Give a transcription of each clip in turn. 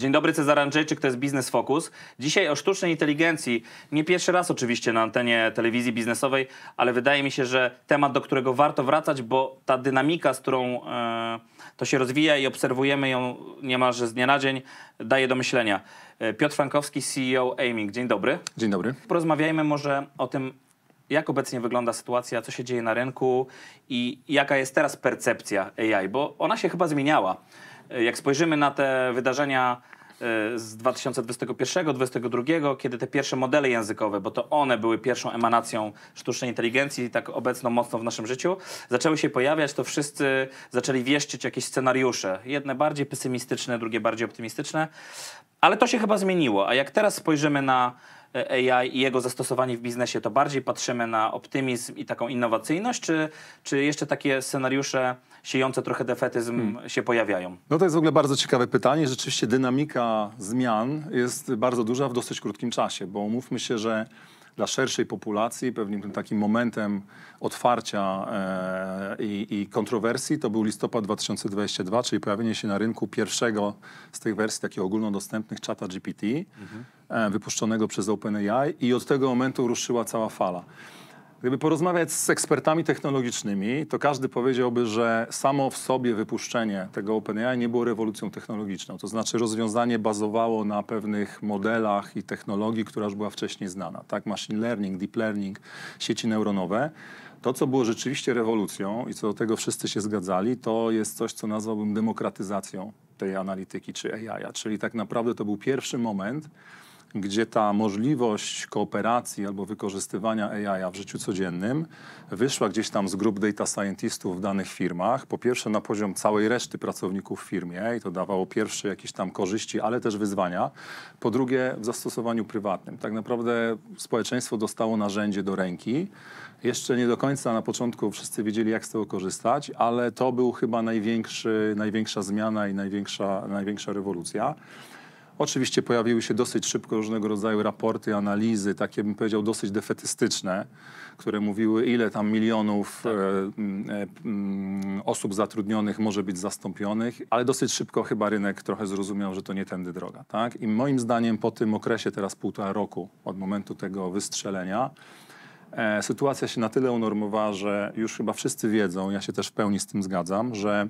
Dzień dobry, Cezar Andrzejczyk, to jest Biznes Focus. Dzisiaj o sztucznej inteligencji. Nie pierwszy raz oczywiście na antenie telewizji biznesowej, ale wydaje mi się, że temat, do którego warto wracać, bo ta dynamika, z którą e, to się rozwija i obserwujemy ją niemalże z dnia na dzień, daje do myślenia. E, Piotr Frankowski, CEO Aiming. Dzień dobry. Dzień dobry. Porozmawiajmy może o tym, jak obecnie wygląda sytuacja, co się dzieje na rynku i jaka jest teraz percepcja AI, bo ona się chyba zmieniała. E, jak spojrzymy na te wydarzenia e, z 2021-2022, kiedy te pierwsze modele językowe, bo to one były pierwszą emanacją sztucznej inteligencji, tak obecną mocno w naszym życiu, zaczęły się pojawiać, to wszyscy zaczęli wieszczyć jakieś scenariusze. Jedne bardziej pesymistyczne, drugie bardziej optymistyczne. Ale to się chyba zmieniło. A jak teraz spojrzymy na AI i jego zastosowanie w biznesie, to bardziej patrzymy na optymizm i taką innowacyjność, czy, czy jeszcze takie scenariusze siejące trochę defetyzm hmm. się pojawiają? No to jest w ogóle bardzo ciekawe pytanie. Rzeczywiście dynamika zmian jest bardzo duża w dosyć krótkim czasie, bo mówmy się, że dla szerszej populacji pewnym tym takim momentem otwarcia e, i, i kontrowersji to był listopad 2022, czyli pojawienie się na rynku pierwszego z tych wersji takich ogólnodostępnych czata GPT, mhm. E, wypuszczonego przez OpenAI i od tego momentu ruszyła cała fala. Gdyby porozmawiać z ekspertami technologicznymi, to każdy powiedziałby, że samo w sobie wypuszczenie tego OpenAI nie było rewolucją technologiczną. To znaczy rozwiązanie bazowało na pewnych modelach i technologii, która już była wcześniej znana. Tak, machine learning, deep learning, sieci neuronowe. To, co było rzeczywiście rewolucją i co do tego wszyscy się zgadzali, to jest coś, co nazwałbym demokratyzacją tej analityki czy AI, czyli tak naprawdę to był pierwszy moment, gdzie ta możliwość kooperacji albo wykorzystywania AI w życiu codziennym wyszła gdzieś tam z grup data scientistów w danych firmach. Po pierwsze na poziom całej reszty pracowników w firmie i to dawało pierwsze jakieś tam korzyści, ale też wyzwania. Po drugie w zastosowaniu prywatnym. Tak naprawdę społeczeństwo dostało narzędzie do ręki. Jeszcze nie do końca na początku wszyscy wiedzieli jak z tego korzystać, ale to był chyba największy, największa zmiana i największa, największa rewolucja. Oczywiście pojawiły się dosyć szybko różnego rodzaju raporty, analizy, takie bym powiedział dosyć defetystyczne, które mówiły ile tam milionów tak. e, mm, e, osób zatrudnionych może być zastąpionych, ale dosyć szybko chyba rynek trochę zrozumiał, że to nie tędy droga. Tak? I moim zdaniem po tym okresie teraz półtora roku od momentu tego wystrzelenia e, sytuacja się na tyle unormowała, że już chyba wszyscy wiedzą, ja się też w pełni z tym zgadzam, że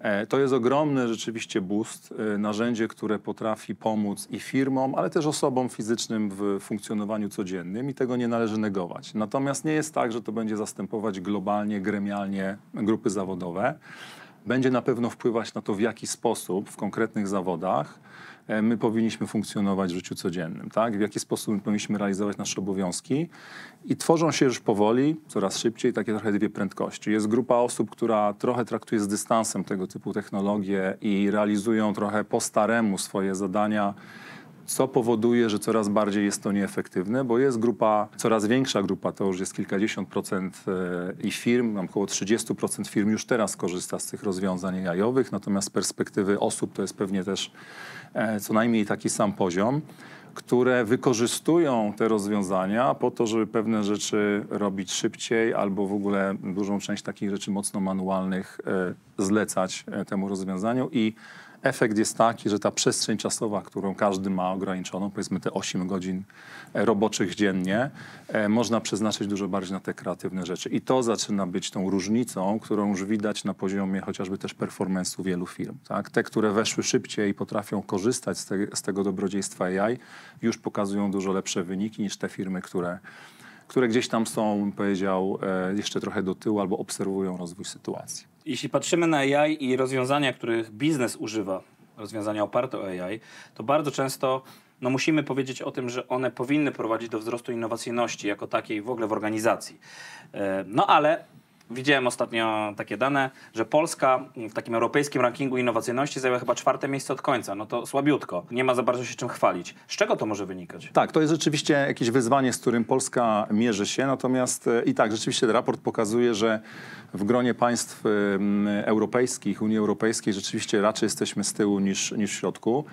E, to jest ogromny rzeczywiście boost, e, narzędzie, które potrafi pomóc i firmom, ale też osobom fizycznym w funkcjonowaniu codziennym i tego nie należy negować. Natomiast nie jest tak, że to będzie zastępować globalnie, gremialnie grupy zawodowe. Będzie na pewno wpływać na to, w jaki sposób w konkretnych zawodach E, my powinniśmy funkcjonować w życiu codziennym, tak? w jaki sposób my powinniśmy realizować nasze obowiązki. I tworzą się już powoli, coraz szybciej, takie trochę dwie prędkości. Jest grupa osób, która trochę traktuje z dystansem tego typu technologie i realizują trochę po staremu swoje zadania co powoduje, że coraz bardziej jest to nieefektywne, bo jest grupa, coraz większa grupa, to już jest kilkadziesiąt procent e, i firm, około 30% firm już teraz korzysta z tych rozwiązań jajowych, natomiast z perspektywy osób to jest pewnie też e, co najmniej taki sam poziom które wykorzystują te rozwiązania po to, żeby pewne rzeczy robić szybciej albo w ogóle dużą część takich rzeczy mocno manualnych e, zlecać temu rozwiązaniu i Efekt jest taki, że ta przestrzeń czasowa, którą każdy ma ograniczoną, powiedzmy te 8 godzin e, roboczych dziennie, e, można przeznaczyć dużo bardziej na te kreatywne rzeczy. I to zaczyna być tą różnicą, którą już widać na poziomie chociażby też performance'u wielu firm. Tak? Te, które weszły szybciej i potrafią korzystać z, te, z tego dobrodziejstwa AI, już pokazują dużo lepsze wyniki niż te firmy, które które gdzieś tam są, bym powiedział, e, jeszcze trochę do tyłu albo obserwują rozwój sytuacji jeśli patrzymy na AI i rozwiązania, których biznes używa, rozwiązania oparte o AI, to bardzo często no musimy powiedzieć o tym, że one powinny prowadzić do wzrostu innowacyjności jako takiej w ogóle w organizacji. E, no ale Widziałem ostatnio takie dane, że Polska w takim europejskim rankingu innowacyjności zajęła chyba czwarte miejsce od końca. No to słabiutko. Nie ma za bardzo się czym chwalić. Z czego to może wynikać? Tak, to jest rzeczywiście jakieś wyzwanie, z którym Polska mierzy się. Natomiast e, i tak, rzeczywiście raport pokazuje, że w gronie państw europejskich, Unii Europejskiej rzeczywiście raczej jesteśmy z tyłu niż, niż w środku.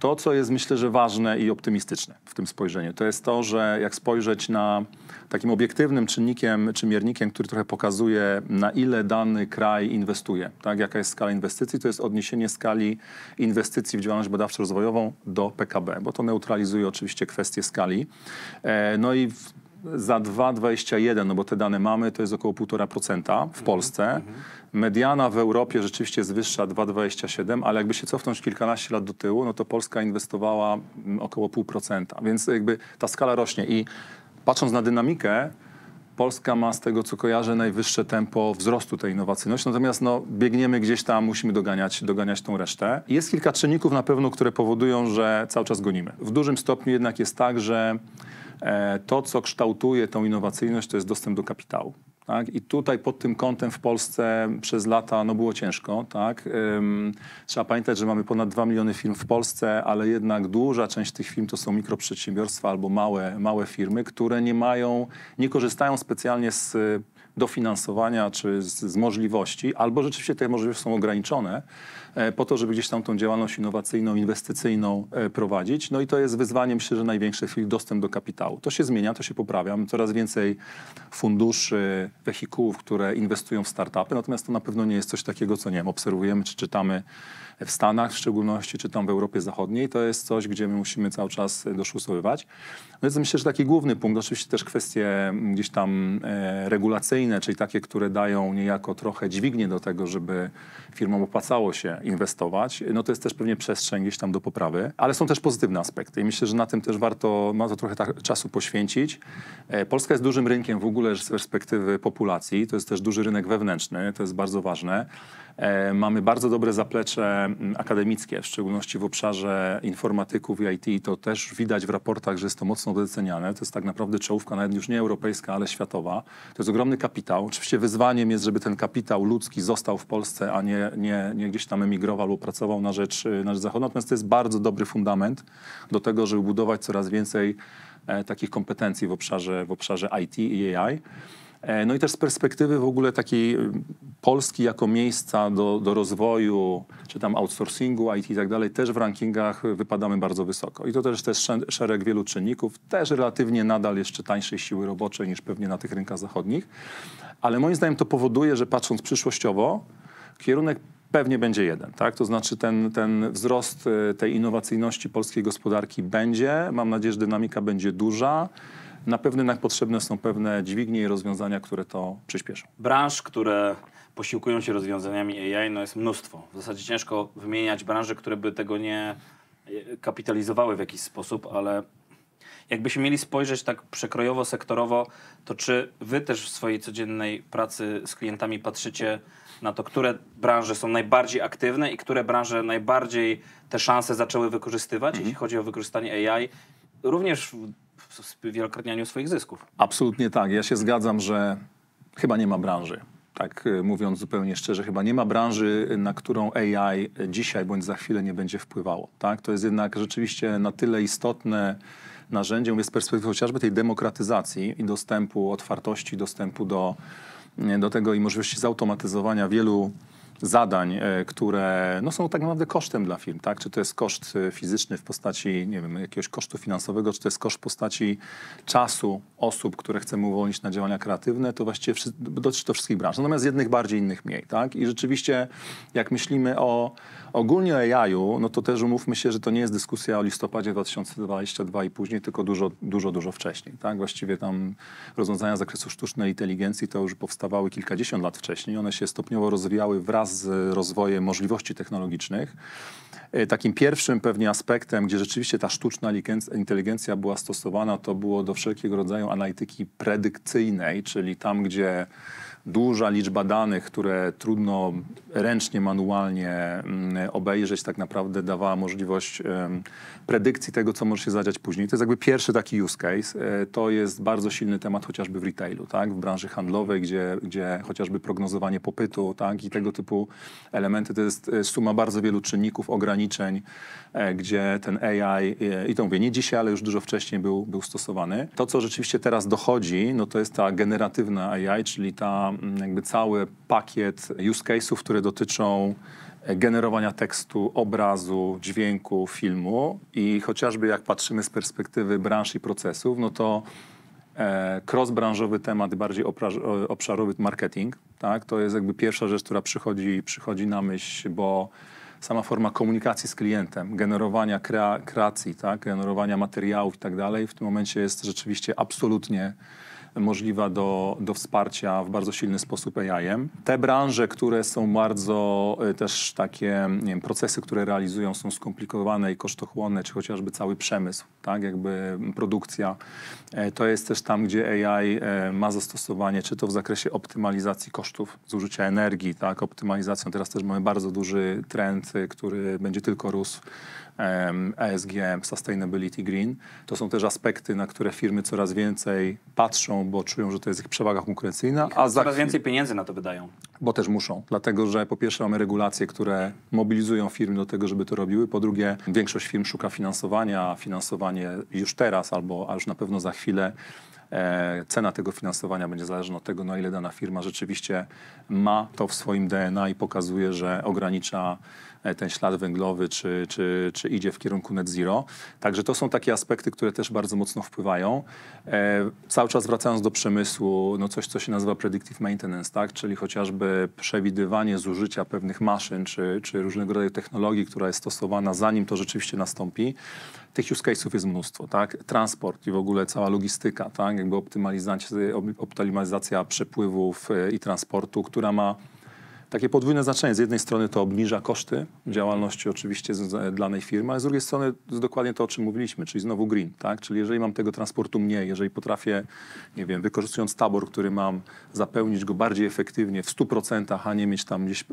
To, co jest myślę, że ważne i optymistyczne w tym spojrzeniu, to jest to, że jak spojrzeć na takim obiektywnym czynnikiem czy miernikiem, który trochę pokazuje, na ile dany kraj inwestuje, tak, jaka jest skala inwestycji, to jest odniesienie skali inwestycji w działalność badawczo-rozwojową do PKB, bo to neutralizuje oczywiście kwestię skali. E, no i za 2,21, no bo te dane mamy, to jest około 1,5% w mhm, Polsce. Mhm. Mediana w Europie rzeczywiście jest wyższa 2,27, ale jakby się cofnąć kilkanaście lat do tyłu, no to Polska inwestowała mm, około 0,5%, więc jakby ta skala rośnie i patrząc na dynamikę, Polska ma z tego, co kojarzę, najwyższe tempo wzrostu tej innowacyjności, natomiast no, biegniemy gdzieś tam, musimy doganiać, doganiać tą resztę. Jest kilka czynników na pewno, które powodują, że cały czas gonimy. W dużym stopniu jednak jest tak, że E, to, co kształtuje tą innowacyjność, to jest dostęp do kapitału. Tak? I tutaj pod tym kątem w Polsce przez lata no, było ciężko. Tak? Ym, trzeba pamiętać, że mamy ponad 2 miliony firm w Polsce, ale jednak duża część tych firm to są mikroprzedsiębiorstwa albo małe, małe firmy, które nie mają, nie korzystają specjalnie z e, dofinansowania czy z, z możliwości, albo rzeczywiście te możliwości są ograniczone. E, po to, żeby gdzieś tam tą działalność innowacyjną, inwestycyjną e, prowadzić. No i to jest wyzwaniem, myślę, że największe w chwili dostęp do kapitału. To się zmienia, to się poprawia. Mamy coraz więcej funduszy, wehikułów, które inwestują w startupy, natomiast to na pewno nie jest coś takiego, co nie wiem, obserwujemy czy czytamy w Stanach w szczególności, czy tam w Europie Zachodniej, to jest coś, gdzie my musimy cały czas doszusowywać. No więc myślę, że taki główny punkt, oczywiście też kwestie gdzieś tam e, regulacyjne, czyli takie, które dają niejako trochę dźwignię do tego, żeby firmom opłacało się inwestować, no to jest też pewnie przestrzeń gdzieś tam do poprawy, ale są też pozytywne aspekty i myślę, że na tym też warto, ma to trochę tak, czasu poświęcić. E, Polska jest dużym rynkiem w ogóle z perspektywy populacji, to jest też duży rynek wewnętrzny, to jest bardzo ważne. E, mamy bardzo dobre zaplecze mm, akademickie, w szczególności w obszarze informatyków i IT. To też widać w raportach, że jest to mocno doceniane. To jest tak naprawdę czołówka nawet już nie europejska, ale światowa. To jest ogromny kapitał. Oczywiście wyzwaniem jest, żeby ten kapitał ludzki został w Polsce, a nie, nie, nie gdzieś tam emigrował lub pracował na rzecz, y, na rzecz zachodu. Natomiast to jest bardzo dobry fundament do tego, żeby budować coraz więcej e, takich kompetencji w obszarze, w obszarze IT i AI. E, no i też z perspektywy w ogóle takiej y, Polski jako miejsca do, do rozwoju, czy tam outsourcingu, IT i tak dalej, też w rankingach wypadamy bardzo wysoko. I to też jest szereg wielu czynników, też relatywnie nadal jeszcze tańszej siły roboczej niż pewnie na tych rynkach zachodnich. Ale moim zdaniem to powoduje, że patrząc przyszłościowo, kierunek pewnie będzie jeden. Tak? To znaczy ten, ten wzrost y, tej innowacyjności polskiej gospodarki będzie. Mam nadzieję, że dynamika będzie duża na pewno jednak potrzebne są pewne dźwignie i rozwiązania, które to przyspieszą. Branż, które posiłkują się rozwiązaniami AI, no jest mnóstwo. W zasadzie ciężko wymieniać branże, które by tego nie e, kapitalizowały w jakiś sposób, ale jakbyśmy mieli spojrzeć tak przekrojowo, sektorowo, to czy wy też w swojej codziennej pracy z klientami patrzycie na to, które branże są najbardziej aktywne i które branże najbardziej te szanse zaczęły wykorzystywać, mhm. jeśli chodzi o wykorzystanie AI, również wielokrotnianiu swoich zysków. Absolutnie tak. Ja się zgadzam, że chyba nie ma branży. Tak e, mówiąc zupełnie szczerze, chyba nie ma branży, na którą AI dzisiaj bądź za chwilę nie będzie wpływało. Tak? To jest jednak rzeczywiście na tyle istotne narzędzie, mówię z perspektywy chociażby tej demokratyzacji i dostępu, otwartości, dostępu do, do tego i możliwości zautomatyzowania wielu zadań, e, które no, są tak naprawdę kosztem dla firm. Tak? Czy to jest koszt e, fizyczny w postaci nie wiem, jakiegoś kosztu finansowego, czy to jest koszt w postaci czasu osób, które chcemy uwolnić na działania kreatywne, to właściwie dotyczy to wszystkich branż. Natomiast jednych bardziej, innych mniej. Tak? I rzeczywiście, jak myślimy o, Ogólnie o AI, no to też umówmy się, że to nie jest dyskusja o listopadzie 2022 i później, tylko dużo, dużo, dużo wcześniej. Tak? Właściwie tam rozwiązania z zakresu sztucznej inteligencji to już powstawały kilkadziesiąt lat wcześniej. One się stopniowo rozwijały wraz z rozwojem możliwości technologicznych. E, takim pierwszym pewnie aspektem, gdzie rzeczywiście ta sztuczna inteligencja była stosowana, to było do wszelkiego rodzaju analityki predykcyjnej, czyli tam, gdzie duża liczba danych, które trudno ręcznie, manualnie mm, obejrzeć, tak naprawdę dawała możliwość predykcji tego, co może się zadziać później. To jest jakby pierwszy taki use case. E, to jest bardzo silny temat chociażby w retailu, tak? w branży handlowej, gdzie, gdzie chociażby prognozowanie popytu tak? i tego typu elementy to jest e, suma bardzo wielu czynników, ograniczeń, e, gdzie ten AI, i to mówię nie dzisiaj, ale już dużo wcześniej był, był stosowany. To, co rzeczywiście teraz dochodzi, no to jest ta generatywna AI, czyli ta jakby cały pakiet use case'ów, które dotyczą e, generowania tekstu, obrazu, dźwięku, filmu i chociażby jak patrzymy z perspektywy branż i procesów, no to e, cross-branżowy temat, bardziej obszarowy marketing, tak? To jest jakby pierwsza rzecz, która przychodzi, przychodzi na myśl, bo sama forma komunikacji z klientem, generowania kre kreacji, tak? generowania materiałów i tak dalej, w tym momencie jest rzeczywiście absolutnie możliwa do, do wsparcia w bardzo silny sposób AI-em. Te branże, które są bardzo y, też takie wiem, procesy, które realizują są skomplikowane i kosztochłonne, czy chociażby cały przemysł, tak, jakby produkcja, e, to jest też tam, gdzie AI e, ma zastosowanie, czy to w zakresie optymalizacji kosztów zużycia energii, tak, optymalizacją. Teraz też mamy bardzo duży trend, y, który będzie tylko rósł, ESG, e Sustainability Green. To są też aspekty, na które firmy coraz więcej patrzą, bo czują, że to jest ich przewaga konkurencyjna. A coraz chwil... więcej pieniędzy na to wydają. Bo też muszą, dlatego że po pierwsze mamy regulacje, które mobilizują firmy do tego, żeby to robiły. Po drugie, większość firm szuka finansowania, finansowanie już teraz albo już na pewno za chwilę e, cena tego finansowania będzie zależna od tego, na ile dana firma rzeczywiście ma to w swoim DNA i pokazuje, że ogranicza E, ten ślad węglowy, czy, czy, czy idzie w kierunku net zero. Także to są takie aspekty, które też bardzo mocno wpływają. E, cały czas wracając do przemysłu, no coś, co się nazywa predictive maintenance, tak? czyli chociażby przewidywanie zużycia pewnych maszyn, czy, czy różnego rodzaju technologii, która jest stosowana, zanim to rzeczywiście nastąpi. Tych use case'ów jest mnóstwo, tak? Transport i w ogóle cała logistyka, tak? Jakby optymalizacja, optymalizacja przepływów e, i transportu, która ma takie podwójne znaczenie. Z jednej strony to obniża koszty działalności oczywiście z, danej firmy, ale z drugiej strony jest dokładnie to, o czym mówiliśmy, czyli znowu green, tak? Czyli jeżeli mam tego transportu mniej, jeżeli potrafię, nie wiem, wykorzystując tabor, który mam, zapełnić go bardziej efektywnie w 100%, a nie mieć tam gdzieś y,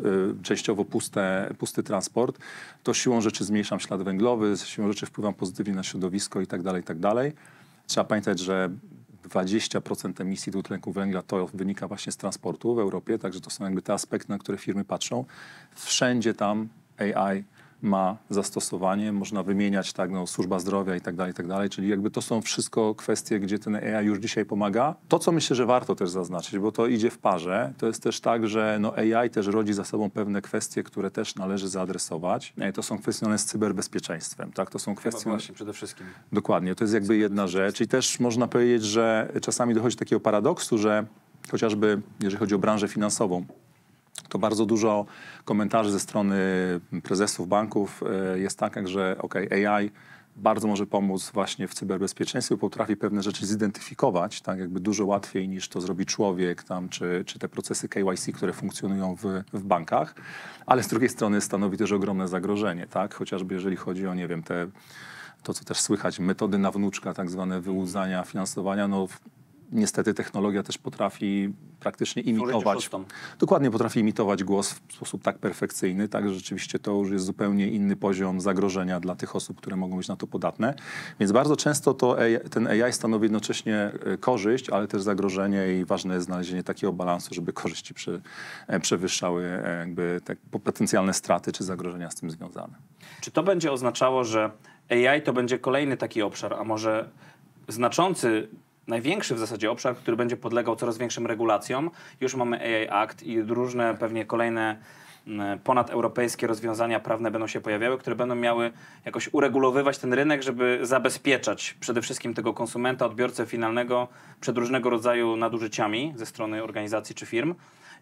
częściowo puste, pusty transport, to siłą rzeczy zmniejszam ślad węglowy, siłą rzeczy wpływam pozytywnie na środowisko i tak dalej, i tak dalej. Trzeba pamiętać, że 20% emisji dwutlenku węgla to wynika właśnie z transportu w Europie, także to są jakby te aspekty, na które firmy patrzą. Wszędzie tam AI ma zastosowanie, można wymieniać tak, no, służba zdrowia i tak dalej, i tak dalej, czyli jakby to są wszystko kwestie, gdzie ten AI już dzisiaj pomaga. To, co myślę, że warto też zaznaczyć, bo to idzie w parze, to jest też tak, że no, AI też rodzi za sobą pewne kwestie, które też należy zaadresować. E, to są kwestie z cyberbezpieczeństwem, tak, to są no kwestie... Właśnie, przede wszystkim. Dokładnie, to jest jakby jedna rzecz i też można powiedzieć, że czasami dochodzi do takiego paradoksu, że chociażby jeżeli chodzi o branżę finansową, to bardzo dużo komentarzy ze strony prezesów banków e, jest tak, że ok, AI bardzo może pomóc właśnie w cyberbezpieczeństwie, potrafi pewne rzeczy zidentyfikować, tak jakby dużo łatwiej niż to zrobi człowiek tam, czy, czy te procesy KYC, które funkcjonują w, w bankach, ale z drugiej strony stanowi też ogromne zagrożenie, tak, chociażby jeżeli chodzi o, nie wiem, te to, co też słychać, metody na wnuczka, tak zwane wyłudzania finansowania, no niestety technologia też potrafi praktycznie imitować. Dokładnie potrafi imitować głos w sposób tak perfekcyjny, tak że rzeczywiście to już jest zupełnie inny poziom zagrożenia dla tych osób, które mogą być na to podatne. Więc bardzo często to AI, ten AI stanowi jednocześnie e, korzyść, ale też zagrożenie i ważne jest znalezienie takiego balansu, żeby korzyści e, przewyższały e, jakby te potencjalne straty czy zagrożenia z tym związane. Czy to będzie oznaczało, że AI to będzie kolejny taki obszar, a może znaczący największy w zasadzie obszar, który będzie podlegał coraz większym regulacjom. Już mamy AI Act i różne pewnie kolejne mm, ponadeuropejskie rozwiązania prawne będą się pojawiały, które będą miały jakoś uregulowywać ten rynek, żeby zabezpieczać przede wszystkim tego konsumenta, odbiorcę finalnego przed różnego rodzaju nadużyciami ze strony organizacji czy firm.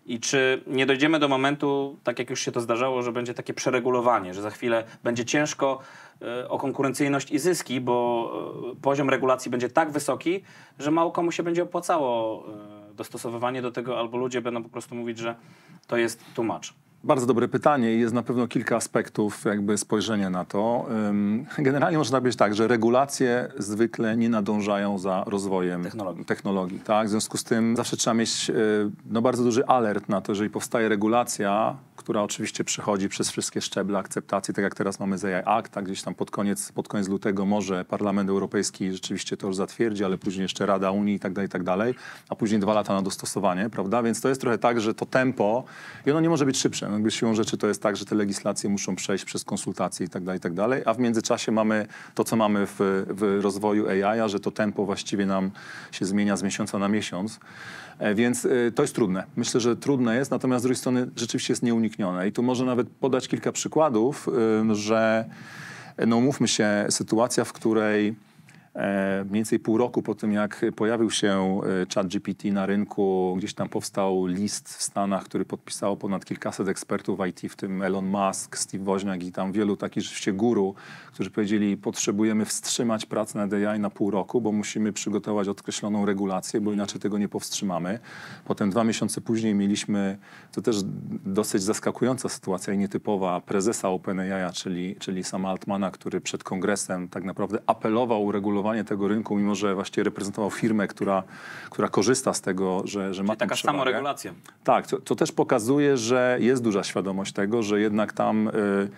I czy nie dojdziemy do momentu, tak jak już się to zdarzało, że będzie takie przeregulowanie, że za chwilę będzie ciężko e, o konkurencyjność i zyski, bo e, poziom regulacji będzie tak wysoki, że mało komu się będzie opłacało e, dostosowywanie do tego, albo ludzie będą po prostu mówić, że to jest tłumacz. Bardzo dobre pytanie i jest na pewno kilka aspektów jakby spojrzenia na to. Generalnie można powiedzieć tak, że regulacje zwykle nie nadążają za rozwojem technologii. technologii tak? W związku z tym zawsze trzeba mieć y, no, bardzo duży alert na to, jeżeli powstaje regulacja, która oczywiście przechodzi przez wszystkie szczeble akceptacji, tak jak teraz mamy z Act, tak gdzieś tam pod koniec, pod koniec lutego może Parlament Europejski rzeczywiście to już zatwierdzi, ale później jeszcze Rada Unii i tak dalej, i tak dalej, a później dwa lata na dostosowanie, prawda? Więc to jest trochę tak, że to tempo i ono nie może być szybsze. Jakby siłą rzeczy to jest tak, że te legislacje muszą przejść przez konsultacje i tak dalej, i tak dalej, a w międzyczasie mamy to, co mamy w, w rozwoju AI, że to tempo właściwie nam się zmienia z miesiąca na miesiąc. E, więc e, to jest trudne. Myślę, że trudne jest, natomiast z drugiej strony rzeczywiście jest nieuniknione. I tu może nawet podać kilka przykładów, że e, no mówmy się, sytuacja, w której E, mniej więcej pół roku po tym, jak pojawił się e, ChatGPT na rynku, gdzieś tam powstał list w Stanach, który podpisało ponad kilkaset ekspertów IT, w tym Elon Musk, Steve Woźniak i tam wielu takich rzeczywiście guru, którzy powiedzieli, potrzebujemy wstrzymać pracę nad AI na pół roku, bo musimy przygotować odkreśloną regulację, bo inaczej tego nie powstrzymamy. Potem dwa miesiące później mieliśmy, to też dosyć zaskakująca sytuacja i nietypowa, prezesa OpenAI, czyli, czyli sama Altmana, który przed kongresem tak naprawdę apelował o uregulowanie regulowanie tego rynku, mimo że właśnie reprezentował firmę, która, która korzysta z tego, że, że ma taką taka samoregulacja. Tak, co, też pokazuje, że jest duża świadomość tego, że jednak tam... Yy,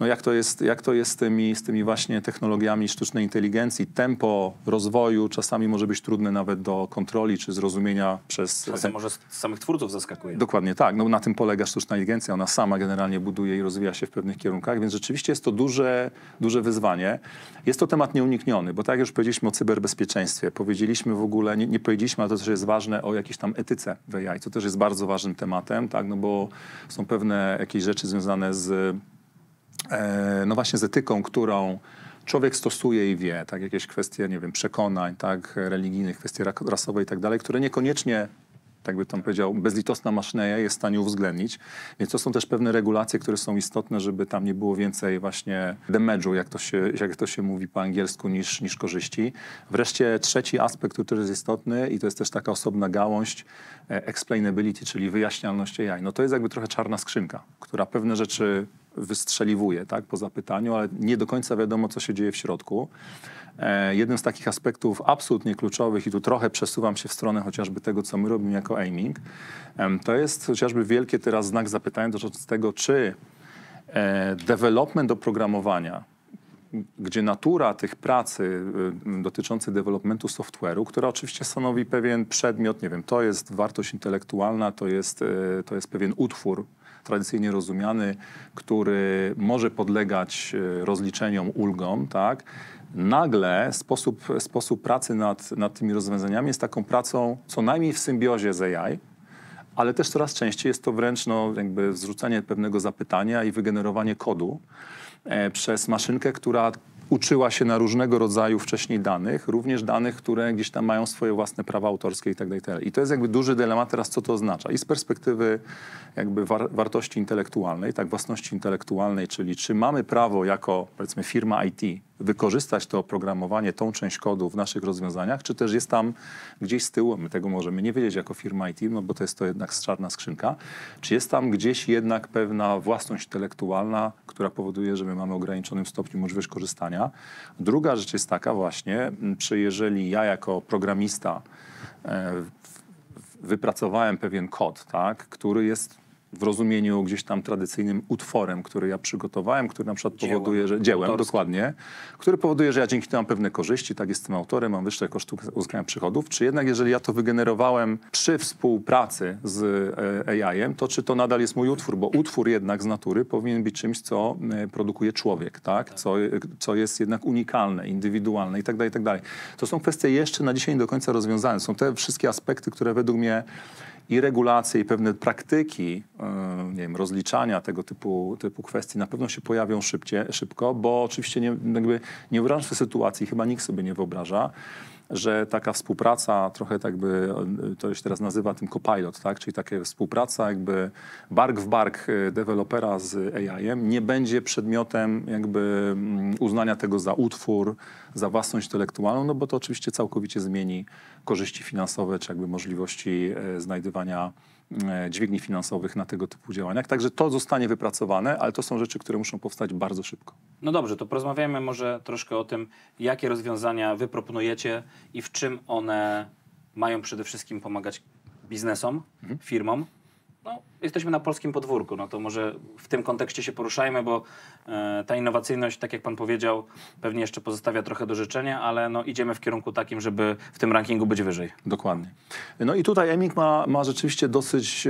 no jak to jest, jak to jest z, tymi, z tymi właśnie technologiami sztucznej inteligencji. Tempo rozwoju czasami może być trudne nawet do kontroli czy zrozumienia przez... Czasem może samych twórców zaskakuje. Dokładnie tak. No, na tym polega sztuczna inteligencja. Ona sama generalnie buduje i rozwija się w pewnych kierunkach, więc rzeczywiście jest to duże, duże wyzwanie. Jest to temat nieunikniony, bo tak jak już powiedzieliśmy o cyberbezpieczeństwie, powiedzieliśmy w ogóle, nie, nie powiedzieliśmy, ale to też jest ważne, o jakiejś tam etyce w AI, co też jest bardzo ważnym tematem, tak? no bo są pewne jakieś rzeczy związane z E, no właśnie z etyką, którą człowiek stosuje i wie, tak, jakieś kwestie, nie wiem, przekonań, tak, religijnych, kwestie rasowe i tak dalej, które niekoniecznie tak by tam powiedział, bezlitosna maszyneria jest w stanie uwzględnić. Więc to są też pewne regulacje, które są istotne, żeby tam nie było więcej właśnie damage'u, jak to się, jak to się mówi po angielsku, niż, niż korzyści. Wreszcie trzeci aspekt, który też jest istotny i to jest też taka osobna gałąź e, explainability, czyli wyjaśnialność AI. No to jest jakby trochę czarna skrzynka, która pewne rzeczy wystrzeliwuje tak, po zapytaniu, ale nie do końca wiadomo, co się dzieje w środku. E, jeden z takich aspektów absolutnie kluczowych, i tu trochę przesuwam się w stronę chociażby tego, co my robimy jako aiming, e, to jest chociażby wielkie teraz znak zapytania dotyczący tego, czy e, development oprogramowania, gdzie natura tych pracy y, dotyczącej developmentu software'u, która oczywiście stanowi pewien przedmiot, nie wiem, to jest wartość intelektualna, to jest, e, to jest pewien utwór tradycyjnie rozumiany, który może podlegać e, rozliczeniom, ulgom, tak? nagle sposób, sposób pracy nad, nad tymi rozwiązaniami jest taką pracą co najmniej w symbiozie z AI, ale też coraz częściej jest to wręcz no, jakby zrzucanie pewnego zapytania i wygenerowanie kodu e, przez maszynkę, która uczyła się na różnego rodzaju wcześniej danych, również danych, które gdzieś tam mają swoje własne prawa autorskie itd. Tak tak I to jest jakby duży dylemat teraz, co to oznacza. I z perspektywy jakby war wartości intelektualnej, tak własności intelektualnej, czyli czy mamy prawo jako powiedzmy firma IT wykorzystać to oprogramowanie, tą część kodu w naszych rozwiązaniach, czy też jest tam gdzieś z tyłu, my tego możemy nie wiedzieć jako firma IT, no bo to jest to jednak czarna skrzynka, czy jest tam gdzieś jednak pewna własność intelektualna, która powoduje, że my mamy ograniczonym stopniu możliwość korzystania. Druga rzecz jest taka właśnie, czy jeżeli ja jako programista e, wypracowałem pewien kod, tak, który jest w rozumieniu gdzieś tam tradycyjnym utworem, który ja przygotowałem, który na przykład dziełem. powoduje, że dziełem, Autorskim. dokładnie, który powoduje, że ja dzięki temu mam pewne korzyści, tak jestem autorem, mam wyższe koszty uzyskania przychodów, czy jednak jeżeli ja to wygenerowałem przy współpracy z e, AI-em, to czy to nadal jest mój utwór, bo utwór jednak z natury powinien być czymś, co e, produkuje człowiek, tak, tak. co, e, co jest jednak unikalne, indywidualne i tak dalej, i tak dalej. To są kwestie jeszcze na dzisiaj nie do końca rozwiązane. Są te wszystkie aspekty, które według mnie i regulacje, i pewne praktyki e, nie wiem, rozliczania tego typu, typu kwestii na pewno się pojawią szybciej, szybko, bo oczywiście nie, jakby nie wyobrażam sobie sytuacji, chyba nikt sobie nie wyobraża, że taka współpraca, trochę tak by, e, to się teraz nazywa tym copilot, tak? czyli taka współpraca jakby bark w bark e, dewelopera z AI-em nie będzie przedmiotem jakby mm, uznania tego za utwór, za własność intelektualną, no bo to oczywiście całkowicie zmieni korzyści finansowe, czy jakby możliwości e, znajdywania E, dźwigni finansowych na tego typu działaniach. Także to zostanie wypracowane, ale to są rzeczy, które muszą powstać bardzo szybko. No dobrze, to porozmawiajmy może troszkę o tym, jakie rozwiązania wy proponujecie i w czym one mają przede wszystkim pomagać biznesom, mhm. firmom no, jesteśmy na polskim podwórku, no to może w tym kontekście się poruszajmy, bo e, ta innowacyjność, tak jak pan powiedział, pewnie jeszcze pozostawia trochę do życzenia, ale no, idziemy w kierunku takim, żeby w tym rankingu być wyżej. Dokładnie. No i tutaj Emik ma, ma rzeczywiście dosyć,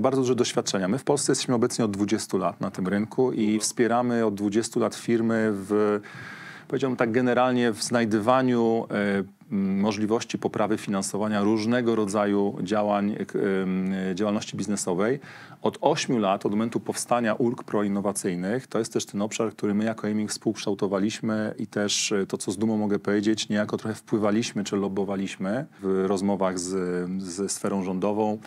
bardzo duże doświadczenia. My w Polsce jesteśmy obecnie od 20 lat na tym rynku i mhm. wspieramy od 20 lat firmy w powiedziałbym tak generalnie w znajdywaniu e, możliwości poprawy finansowania różnego rodzaju działań, działalności biznesowej. Od 8 lat, od momentu powstania ulg proinnowacyjnych, to jest też ten obszar, który my jako EMIG współkształtowaliśmy i też e, to, co z dumą mogę powiedzieć, niejako trochę wpływaliśmy czy lobowaliśmy w rozmowach z, ze sferą rządową.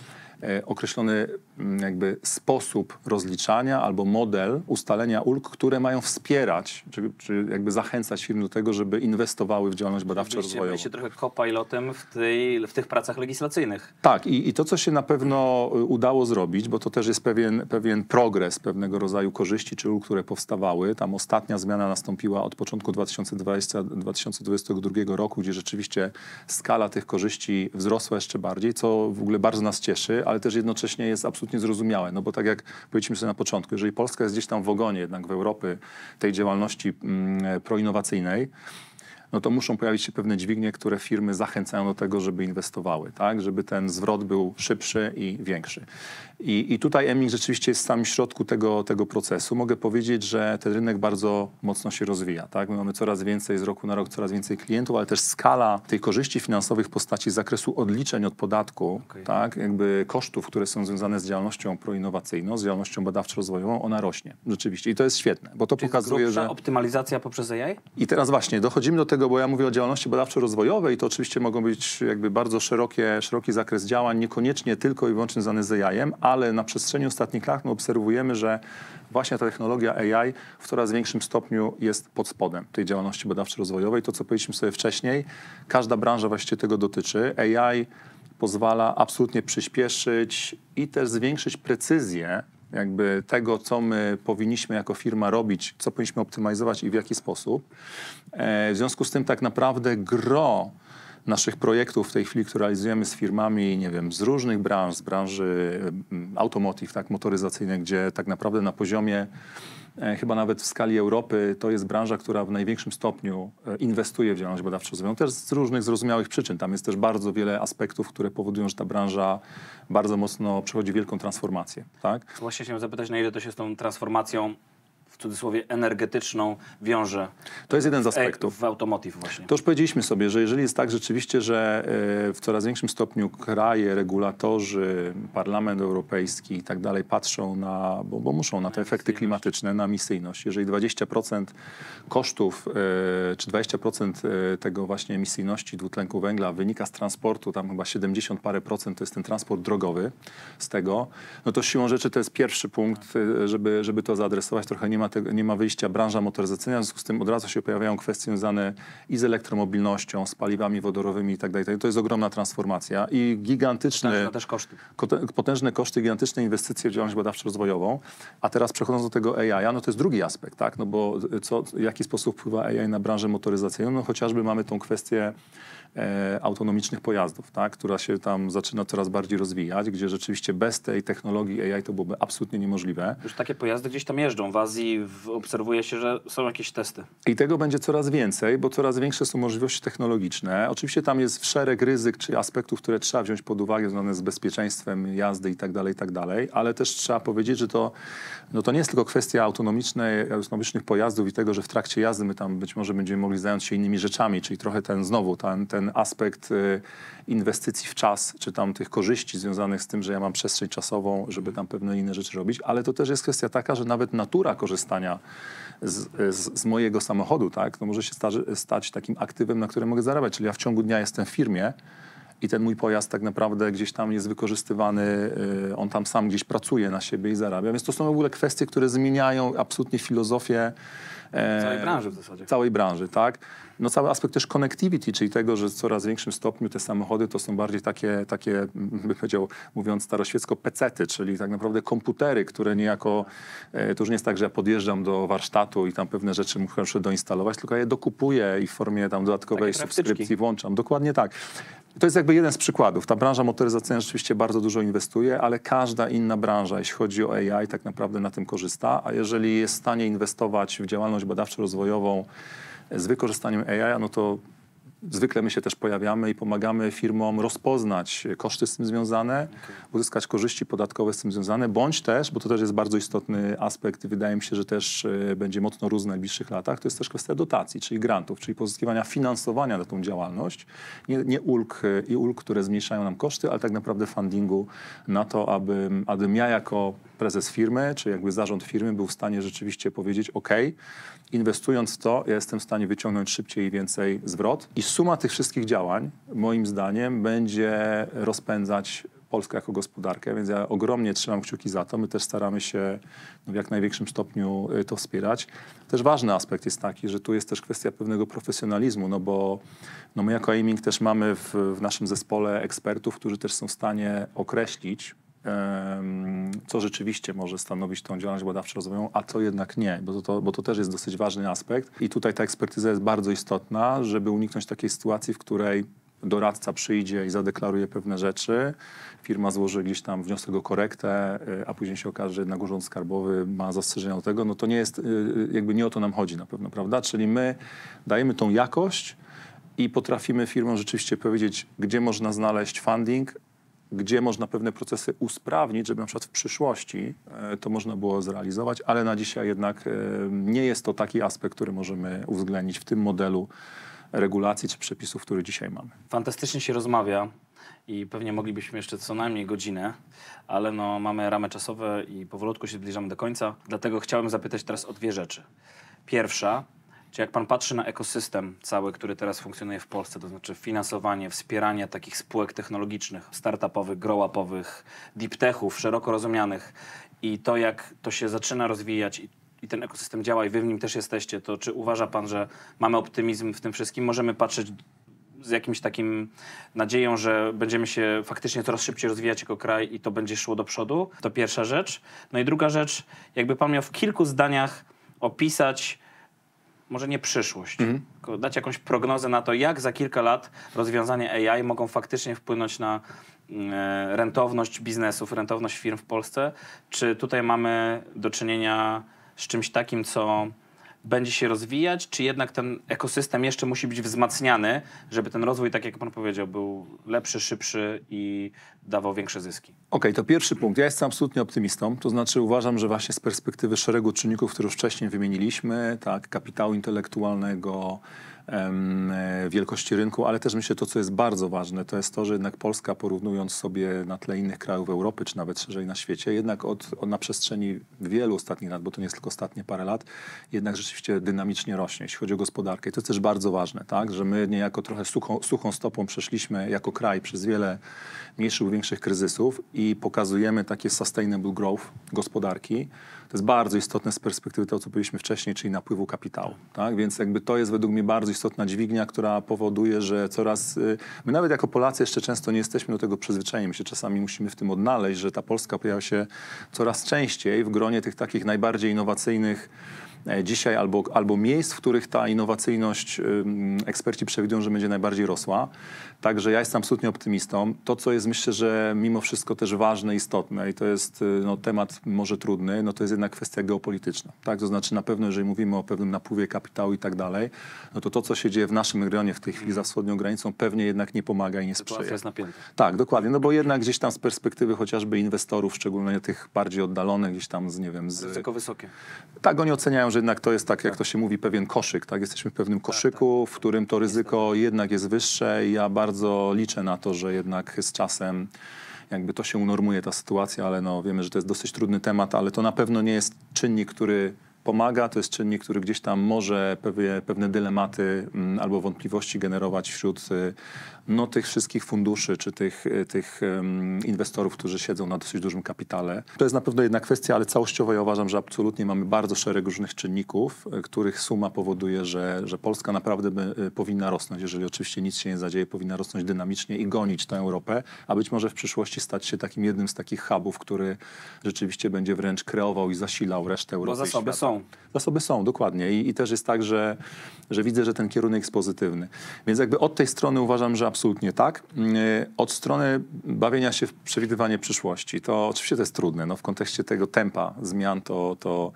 E, określony Mm, jakby sposób rozliczania albo model ustalenia ulg, które mają wspierać, czy, czy jakby zachęcać firmy do tego, żeby inwestowały w działalność badawczo-rozwojową. się trochę copilotem w, tej, w tych pracach legislacyjnych. Tak i, i to, co się na pewno y, udało zrobić, bo to też jest pewien, pewien progres pewnego rodzaju korzyści czy ulg, które powstawały. Tam ostatnia zmiana nastąpiła od początku 2020, 2022 roku, gdzie rzeczywiście skala tych korzyści wzrosła jeszcze bardziej, co w ogóle bardzo nas cieszy, ale też jednocześnie jest absolutnie absolutnie zrozumiałe, no bo tak jak powiedzieliśmy sobie na początku, jeżeli Polska jest gdzieś tam w ogonie jednak w Europy tej działalności mm, e, proinnowacyjnej, no to muszą pojawić się pewne dźwignie, które firmy zachęcają do tego, żeby inwestowały, tak? żeby ten zwrot był szybszy i większy. I, I tutaj Eming rzeczywiście jest w samym środku tego, tego procesu. Mogę powiedzieć, że ten rynek bardzo mocno się rozwija. Tak? My mamy coraz więcej z roku na rok, coraz więcej klientów, ale też skala tych korzyści finansowych w postaci zakresu odliczeń od podatku, okay. tak? jakby kosztów, które są związane z działalnością proinnowacyjną, z działalnością badawczo-rozwojową, ona rośnie rzeczywiście. I to jest świetne, bo to Czyli pokazuje, że... optymalizacja poprzez AI? I teraz właśnie, dochodzimy do tego, bo ja mówię o działalności badawczo-rozwojowej, to oczywiście mogą być jakby bardzo szerokie, szeroki zakres działań, niekoniecznie tylko i wyłącznie związane z AI-em, ale na przestrzeni ostatnich lat obserwujemy, że właśnie ta technologia AI w coraz większym stopniu jest pod spodem tej działalności badawczo-rozwojowej. To, co powiedzieliśmy sobie wcześniej, każda branża właściwie tego dotyczy. AI pozwala absolutnie przyspieszyć i też zwiększyć precyzję jakby tego, co my powinniśmy jako firma robić, co powinniśmy optymalizować i w jaki sposób. E, w związku z tym tak naprawdę gro naszych projektów w tej chwili, które realizujemy z firmami, nie wiem, z różnych branż, z branży mm, automotive, tak, motoryzacyjnej, gdzie tak naprawdę na poziomie e, chyba nawet w skali Europy, to jest branża, która w największym stopniu e, inwestuje w działalność badawczo-rozwojową, też z różnych zrozumiałych przyczyn. Tam jest też bardzo wiele aspektów, które powodują, że ta branża bardzo mocno przechodzi wielką transformację. Tak? Właśnie chciałem zapytać, na ile to się z tą transformacją cudzysłowie energetyczną wiąże. To jest jeden z aspektów. E, w automotive właśnie. To już powiedzieliśmy sobie, że jeżeli jest tak rzeczywiście, że e, w coraz większym stopniu kraje, regulatorzy, Parlament Europejski i tak dalej patrzą na, bo, bo muszą na te efekty klimatyczne, na emisyjność. Jeżeli 20% kosztów e, czy 20% e, tego właśnie emisyjności dwutlenku węgla wynika z transportu, tam chyba 70 parę procent to jest ten transport drogowy z tego, no to siłą rzeczy to jest pierwszy punkt, żeby, żeby to zaadresować. Trochę nie ma tego, nie ma wyjścia branża motoryzacyjna, w związku z tym od razu się pojawiają kwestie związane i z elektromobilnością, z paliwami wodorowymi itd. Tak to jest ogromna transformacja i gigantyczne... Potężne też koszty. Potężne koszty, gigantyczne inwestycje w działalność badawczo-rozwojową. A teraz przechodząc do tego AI, no to jest drugi aspekt, tak? No bo co, w jaki sposób wpływa AI na branżę motoryzacyjną? No chociażby mamy tą kwestię e, autonomicznych pojazdów, tak, która się tam zaczyna coraz bardziej rozwijać, gdzie rzeczywiście bez tej technologii AI to byłoby absolutnie niemożliwe. Już takie pojazdy gdzieś tam jeżdżą. W Azji obserwuje się, że są jakieś testy. I tego będzie coraz więcej, bo coraz większe są możliwości technologiczne. Oczywiście tam jest szereg ryzyk czy aspektów, które trzeba wziąć pod uwagę związane z bezpieczeństwem jazdy i tak dalej, i tak dalej, ale też trzeba powiedzieć, że to, no to nie jest tylko kwestia autonomicznych pojazdów i tego, że w trakcie jazdy my tam być może będziemy mogli zająć się innymi rzeczami, czyli trochę ten znowu ten, ten ten aspekt y, inwestycji w czas, czy tam tych korzyści związanych z tym, że ja mam przestrzeń czasową, żeby tam pewne inne rzeczy robić, ale to też jest kwestia taka, że nawet natura korzystania z, z, z mojego samochodu, tak, to może się starzy, stać takim aktywem, na którym mogę zarabiać. Czyli ja w ciągu dnia jestem w firmie, i ten mój pojazd tak naprawdę gdzieś tam jest wykorzystywany, y, on tam sam gdzieś pracuje na siebie i zarabia. Więc to są w ogóle kwestie, które zmieniają absolutnie filozofię Całej e, branży w zasadzie. Całej branży, tak. No cały aspekt też connectivity, czyli tego, że w coraz większym stopniu te samochody to są bardziej takie, takie mm, bym powiedział, mówiąc staroświecko, pecety, czyli tak naprawdę komputery, które niejako, e, to już nie jest tak, że ja podjeżdżam do warsztatu i tam pewne rzeczy muszę doinstalować, tylko ja je dokupuję i w formie tam dodatkowej subskrypcji włączam. Dokładnie tak to jest jakby jeden z przykładów. Ta branża motoryzacyjna rzeczywiście bardzo dużo inwestuje, ale każda inna branża, jeśli chodzi o AI, tak naprawdę na tym korzysta, a jeżeli jest w stanie inwestować w działalność badawczo-rozwojową z wykorzystaniem AI, no to Zwykle my się też pojawiamy i pomagamy firmom rozpoznać koszty z tym związane, okay. uzyskać korzyści podatkowe z tym związane, bądź też, bo to też jest bardzo istotny aspekt, wydaje mi się, że też e, będzie mocno różny w najbliższych latach, to jest też kwestia dotacji, czyli grantów, czyli pozyskiwania finansowania na tą działalność, nie, nie ulg e, i ulg, które zmniejszają nam koszty, ale tak naprawdę fundingu na to, aby, abym ja jako prezes firmy, czy jakby zarząd firmy był w stanie rzeczywiście powiedzieć, ok, inwestując w to, ja jestem w stanie wyciągnąć szybciej i więcej zwrot. I suma tych wszystkich działań, moim zdaniem, będzie rozpędzać Polskę jako gospodarkę, więc ja ogromnie trzymam kciuki za to. My też staramy się w jak największym stopniu y, to wspierać. Też ważny aspekt jest taki, że tu jest też kwestia pewnego profesjonalizmu, no bo no my jako aiming też mamy w, w naszym zespole ekspertów, którzy też są w stanie określić co rzeczywiście może stanowić tą działalność badawczo-rozwojową, a co jednak nie, bo to, bo to też jest dosyć ważny aspekt. I tutaj ta ekspertyza jest bardzo istotna, żeby uniknąć takiej sytuacji, w której doradca przyjdzie i zadeklaruje pewne rzeczy, firma złoży gdzieś tam wniosek o korektę, y, a później się okaże, że jednak Urząd Skarbowy ma zastrzeżenia do tego, no to nie jest, y, y, jakby nie o to nam chodzi na pewno, prawda? Czyli my dajemy tą jakość i potrafimy firmom rzeczywiście powiedzieć, gdzie można znaleźć funding, gdzie można pewne procesy usprawnić, żeby na przykład w przyszłości e, to można było zrealizować, ale na dzisiaj jednak e, nie jest to taki aspekt, który możemy uwzględnić w tym modelu regulacji czy przepisów, który dzisiaj mamy. Fantastycznie się rozmawia i pewnie moglibyśmy jeszcze co najmniej godzinę, ale no, mamy ramy czasowe i powolutku się zbliżamy do końca, dlatego chciałem zapytać teraz o dwie rzeczy. Pierwsza, czy jak pan patrzy na ekosystem cały, który teraz funkcjonuje w Polsce, to znaczy finansowanie, wspieranie takich spółek technologicznych, startupowych, grow-upowych, deep techów, szeroko rozumianych i to jak to się zaczyna rozwijać i, i ten ekosystem działa i wy w nim też jesteście, to czy uważa pan, że mamy optymizm w tym wszystkim? Możemy patrzeć z jakimś takim nadzieją, że będziemy się faktycznie coraz szybciej rozwijać jako kraj i to będzie szło do przodu. To pierwsza rzecz. No i druga rzecz, jakby pan miał w kilku zdaniach opisać może nie przyszłość, mhm. tylko dać jakąś prognozę na to, jak za kilka lat rozwiązania AI mogą faktycznie wpłynąć na mm, e, rentowność biznesów, rentowność firm w Polsce. Czy tutaj mamy do czynienia z czymś takim, co będzie się rozwijać, czy jednak ten ekosystem jeszcze musi być wzmacniany, żeby ten rozwój, tak jak pan powiedział, był lepszy, szybszy i dawał większe zyski? Okej, okay, to pierwszy punkt. Ja jestem absolutnie optymistą, to znaczy uważam, że właśnie z perspektywy szeregu czynników, które już wcześniej wymieniliśmy, tak, kapitału intelektualnego, E, wielkości rynku, ale też myślę to, co jest bardzo ważne, to jest to, że jednak Polska porównując sobie na tle innych krajów Europy, czy nawet szerzej na świecie, jednak od, od na przestrzeni wielu ostatnich lat, bo to nie jest tylko ostatnie parę lat, jednak rzeczywiście dynamicznie rośnie, jeśli chodzi o gospodarkę. I to jest też bardzo ważne, tak? że my niejako trochę suchą, suchą stopą przeszliśmy jako kraj przez wiele mniejszych lub większych kryzysów i pokazujemy takie sustainable growth gospodarki, to jest bardzo istotne z perspektywy tego, co powiedzieliśmy wcześniej, czyli napływu kapitału. Tak? Więc jakby to jest według mnie bardzo istotna dźwignia, która powoduje, że coraz... Y, my nawet jako Polacy jeszcze często nie jesteśmy do tego przyzwyczajeni. My się czasami musimy w tym odnaleźć, że ta Polska pojawia się coraz częściej w gronie tych takich najbardziej innowacyjnych E, dzisiaj albo, albo miejsc, w których ta innowacyjność eksperci przewidują, że będzie najbardziej rosła. Także ja jestem absolutnie optymistą. To, co jest myślę, że mimo wszystko też ważne, istotne i to jest y, no, temat może trudny, no to jest jednak kwestia geopolityczna. Tak? To znaczy na pewno, jeżeli mówimy o pewnym napływie kapitału i tak dalej, no to to, co się dzieje w naszym regionie w tej chwili za wschodnią granicą, pewnie jednak nie pomaga i nie sprzyja. jest napięte. Tak, dokładnie, no bo jednak gdzieś tam z perspektywy chociażby inwestorów, szczególnie tych bardziej oddalonych, gdzieś tam z, nie wiem... Z... Tylko wysokie. Tak, oni oceniają uważam, że jednak to jest tak, jak to się mówi, pewien koszyk. Tak? Jesteśmy w pewnym tak, koszyku, tak. w którym to ryzyko tak. jednak jest wyższe i ja bardzo liczę na to, że jednak z czasem jakby to się unormuje ta sytuacja, ale no, wiemy, że to jest dosyć trudny temat, ale to na pewno nie jest czynnik, który pomaga, to jest czynnik, który gdzieś tam może pewne, pewne dylematy mm, albo wątpliwości generować wśród y, no, tych wszystkich funduszy czy tych, y, tych inwestorów, którzy siedzą na dosyć dużym kapitale. To jest na pewno jedna kwestia, ale całościowo ja uważam, że absolutnie mamy bardzo szereg różnych czynników, y, których suma powoduje, że, że Polska naprawdę by, powinna rosnąć. Jeżeli oczywiście nic się nie zadzieje, powinna rosnąć dynamicznie i gonić tę Europę, a być może w przyszłości stać się takim jednym z takich hubów, który rzeczywiście będzie wręcz kreował i zasilał resztę Europy. Bo zasoby są. Zasoby są, dokładnie. I, I, też jest tak, że, że widzę, że ten kierunek jest pozytywny. Więc jakby od tej strony uważam, że absolutnie tak. Mm, od strony bawienia się w przewidywanie przyszłości, to oczywiście to jest trudne. No, w kontekście tego tempa zmian to, to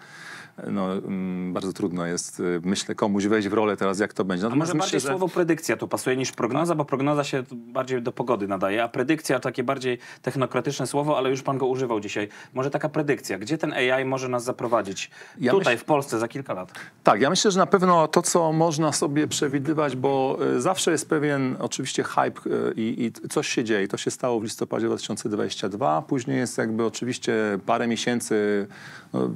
no, mm, bardzo trudno jest, y, myślę, komuś wejść w rolę teraz, jak to będzie. Natomiast a może bardziej myślę, że... słowo predykcja tu pasuje niż prognoza, bo prognoza się bardziej do pogody nadaje, a predykcja takie bardziej technokratyczne słowo, ale już pan go używał dzisiaj. Może taka predykcja, gdzie ten AI może nas zaprowadzić? Ja Tutaj, myśl... w Polsce, za kilka lat. Tak, ja myślę, że na pewno to, co można sobie przewidywać, bo y, zawsze jest pewien oczywiście hype y, i, i coś się dzieje. To się stało w listopadzie 2022, później jest jakby oczywiście parę miesięcy no,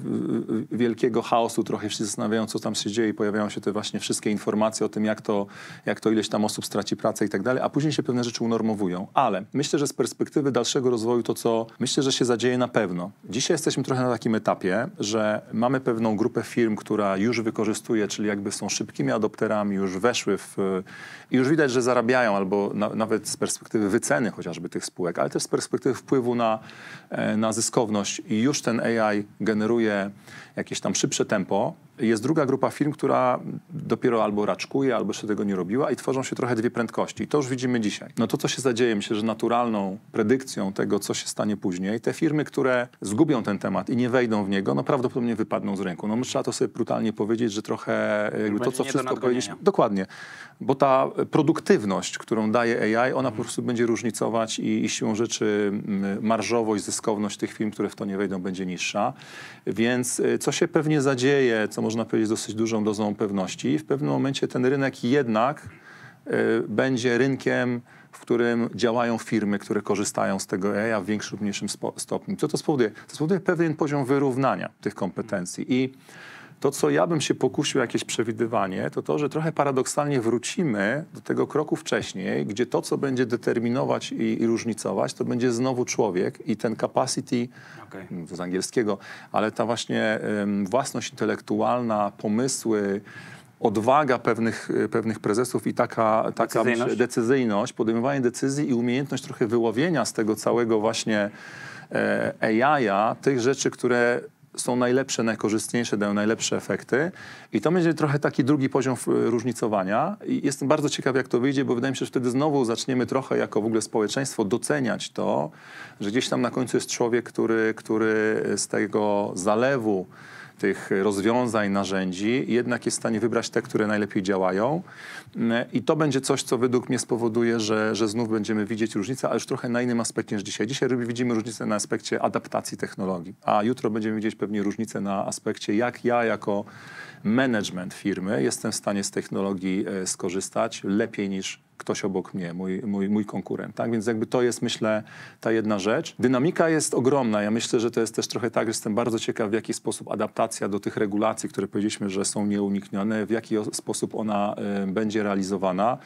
wielkiego takiego chaosu, trochę się zastanawiają, co tam się dzieje i pojawiają się te właśnie wszystkie informacje o tym, jak to, jak to ileś tam osób straci pracę i tak dalej, a później się pewne rzeczy unormowują. Ale myślę, że z perspektywy dalszego rozwoju to, co myślę, że się zadzieje na pewno. Dzisiaj jesteśmy trochę na takim etapie, że mamy pewną grupę firm, która już wykorzystuje, czyli jakby są szybkimi adopterami, już weszły w... i już widać, że zarabiają, albo na, nawet z perspektywy wyceny chociażby tych spółek, ale też z perspektywy wpływu na, e, na zyskowność i już ten AI generuje jakieś tam szybsze tempo, jest druga grupa firm, która dopiero albo raczkuje, albo jeszcze tego nie robiła i tworzą się trochę dwie prędkości. I to już widzimy dzisiaj. No to, co się zadzieje, myślę, że naturalną predykcją tego, co się stanie później, te firmy, które zgubią ten temat i nie wejdą w niego, no prawdopodobnie wypadną z rynku. No trzeba to sobie brutalnie powiedzieć, że trochę tak, jakby to, co wszystko powiedzieliśmy... Dokładnie. Bo ta produktywność, którą daje AI, ona po mhm. prostu będzie różnicować i, i siłą rzeczy mm, marżowość, zyskowność tych firm, które w to nie wejdą, będzie niższa. Więc y, co się pewnie zadzieje, co można powiedzieć, dosyć dużą dozą pewności. W pewnym momencie ten rynek jednak y, będzie rynkiem, w którym działają firmy, które korzystają z tego AI w większym lub mniejszym stopniu. Co to spowoduje? To spowoduje pewien poziom wyrównania tych kompetencji i to, co ja bym się pokusił, jakieś przewidywanie, to to, że trochę paradoksalnie wrócimy do tego kroku wcześniej, gdzie to, co będzie determinować i, i różnicować, to będzie znowu człowiek i ten capacity, okay. Mm, z angielskiego, ale ta właśnie um, własność intelektualna, pomysły, odwaga pewnych, y, pewnych prezesów i taka, taka decyzyjność? decyzyjność, podejmowanie decyzji i umiejętność trochę wyłowienia z tego całego właśnie e, AI-a tych rzeczy, które są najlepsze, najkorzystniejsze, dają najlepsze efekty. I to będzie trochę taki drugi poziom e, różnicowania. I jestem bardzo ciekaw, jak to wyjdzie, bo wydaje mi się, że wtedy znowu zaczniemy trochę jako w ogóle społeczeństwo doceniać to, że gdzieś tam na końcu jest człowiek, który, który z tego zalewu, tych rozwiązań, narzędzi, jednak jest w stanie wybrać te, które najlepiej działają. I to będzie coś, co według mnie spowoduje, że, że znów będziemy widzieć różnicę, ale już trochę na innym aspekcie niż dzisiaj. Dzisiaj widzimy różnicę na aspekcie adaptacji technologii, a jutro będziemy widzieć pewnie różnicę na aspekcie, jak ja jako management firmy jestem w stanie z technologii e, skorzystać lepiej niż ktoś obok mnie, mój, mój, mój konkurent. Tak? Więc jakby to jest, myślę, ta jedna rzecz. Dynamika jest ogromna. Ja myślę, że to jest też trochę tak, że jestem bardzo ciekaw, w jaki sposób adaptacja do tych regulacji, które powiedzieliśmy, że są nieuniknione, w jaki sposób ona y, będzie realizowana.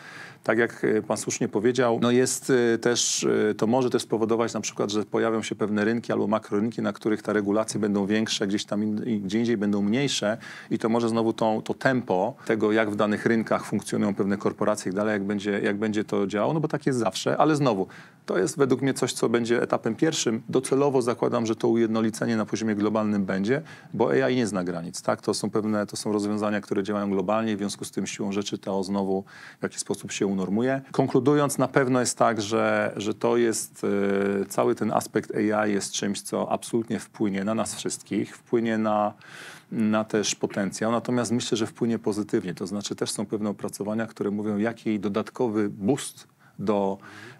Tak jak e, pan słusznie powiedział, no jest e, też, to może też spowodować na przykład, że pojawią się pewne rynki albo makrorynki, na których te regulacje będą większe, gdzieś tam in, gdzie indziej będą mniejsze i to może znowu tą, to tempo tego, jak w danych rynkach funkcjonują pewne korporacje i tak dalej, jak będzie jak będzie to działało, no bo tak jest zawsze, ale znowu, to jest według mnie coś, co będzie etapem pierwszym. Docelowo zakładam, że to ujednolicenie na poziomie globalnym będzie, bo AI nie zna granic, tak? To są pewne, to są rozwiązania, które działają globalnie, w związku z tym siłą rzeczy to znowu w jakiś sposób się unormuje. Konkludując, na pewno jest tak, że, że to jest, yy, cały ten aspekt AI jest czymś, co absolutnie wpłynie na nas wszystkich, wpłynie na na też potencjał, natomiast myślę, że wpłynie pozytywnie. To znaczy też są pewne opracowania, które mówią, jaki dodatkowy boost do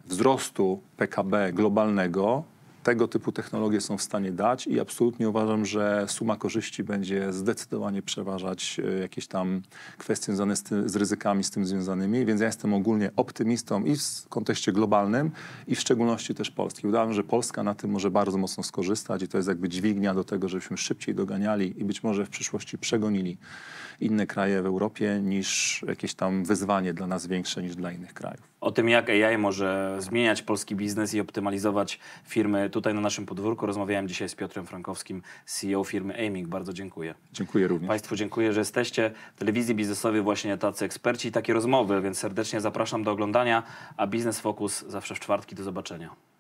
wzrostu PKB globalnego tego typu technologie są w stanie dać i absolutnie uważam, że suma korzyści będzie zdecydowanie przeważać e, jakieś tam kwestie związane z, z ryzykami z tym związanymi, więc ja jestem ogólnie optymistą i w kontekście globalnym i w szczególności też Polski. Uważam, że Polska na tym może bardzo mocno skorzystać i to jest jakby dźwignia do tego, żebyśmy szybciej doganiali i być może w przyszłości przegonili inne kraje w Europie niż jakieś tam wyzwanie dla nas większe niż dla innych krajów. O tym, jak AI może zmieniać polski biznes i optymalizować firmy tutaj na naszym podwórku, rozmawiałem dzisiaj z Piotrem Frankowskim, CEO firmy Aiming. Bardzo dziękuję. Dziękuję również. Państwu dziękuję, że jesteście. W telewizji biznesowej właśnie tacy eksperci i takie rozmowy, więc serdecznie zapraszam do oglądania, a Biznes Focus zawsze w czwartki. Do zobaczenia.